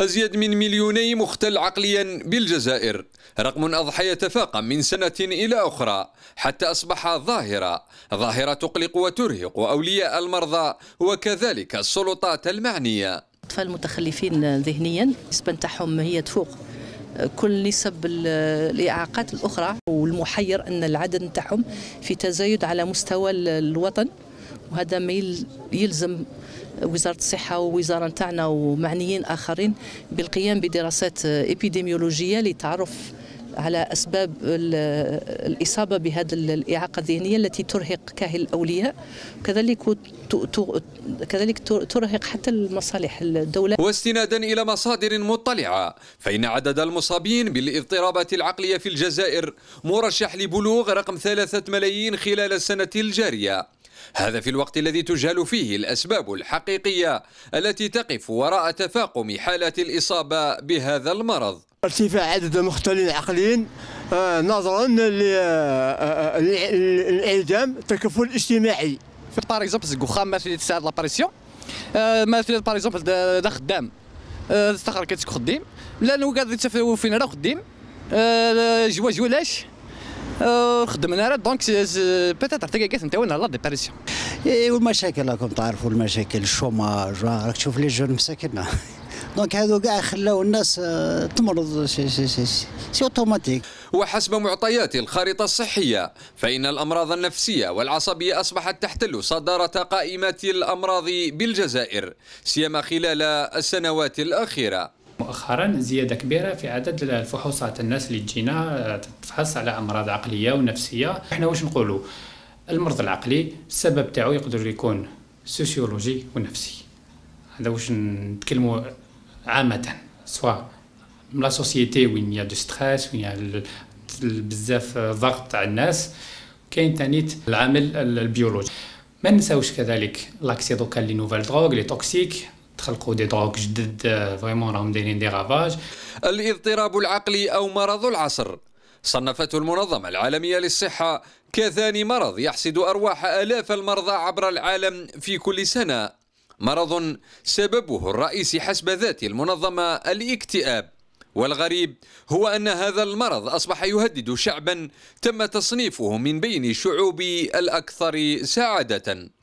أزيد من مليوني مختل عقليا بالجزائر رقم أضحى يتفاقم من سنة إلى أخرى حتى أصبح ظاهرة ظاهرة تقلق وترهق أولياء المرضى وكذلك السلطات المعنية أطفال متخلفين ذهنيا النسبة نتاعهم هي تفوق آه، كل نسب الإعاقات الأخرى والمحير أن العدد نتاعهم في تزايد على مستوى الوطن وهذا ما يلزم وزاره الصحه ووزاره نتاعنا ومعنيين اخرين بالقيام بدراسات ابيديميولوجيه للتعرف على اسباب الاصابه بهذا الاعاقه الذهنيه التي ترهق كاهل الاولياء وكذلك كذلك ترهق حتى المصالح الدوله واستنادا الى مصادر مطلعه فان عدد المصابين بالاضطرابات العقليه في الجزائر مرشح لبلوغ رقم ثلاثه ملايين خلال السنه الجاريه هذا في الوقت الذي تجهل فيه الأسباب الحقيقية التي تقف وراء تفاقم حالات الإصابة بهذا المرض ارتفاع عدد المختلين العقليين آه، نظرا آه، آه، لانعدام التكفل الاجتماعي في بار اكزومبل الزكوخام ماشي تساعد لاباريسيون مثلا بار اكزومبل دا خدام استخر كتكون خديم لا نو تسافر فين راه خديم uh، جوا جوا آه، خدمنا راه دونك بيتيت تلقى نتاونا لا ديبرسيون والمشاكل راكم تعرفوا المشاكل الشوماج راك تشوف لي جون مساكنا دونك هادو كاع خلاو الناس آه، تمرض سي سي سي سي اوتوماتيك وحسب معطيات الخارطه الصحية فإن الأمراض النفسية والعصبية أصبحت تحتل صدارة قائمة الأمراض بالجزائر سيما خلال السنوات الأخيرة مؤخرا زيادة كبيرة في عدد الفحوصات الناس اللي تجينا تفحص على أمراض عقلية ونفسية احنا واش نقولوا المرض العقلي السبب تاعو يقدر يكون سوسيولوجي ونفسي هذا واش نتكلموا عامة سواء من لا سوسيتي وين يا دو ستريس وين بزاف ضغط على الناس كاين تانيت العامل البيولوجي ما نساوش كذلك لاكسيدوكال لي نوفال دروغ لي توكسيك تخلقوا دي دروك جدد آه، فريمون راهم دايرين دي غافاج الاضطراب العقلي او مرض العصر صنفته المنظمة العالمية للصحة كثاني مرض يحصد أرواح آلاف المرضى عبر العالم في كل سنة مرض سببه الرئيسي حسب ذات المنظمة الاكتئاب والغريب هو أن هذا المرض أصبح يهدد شعبا تم تصنيفه من بين الشعوب الأكثر سعادة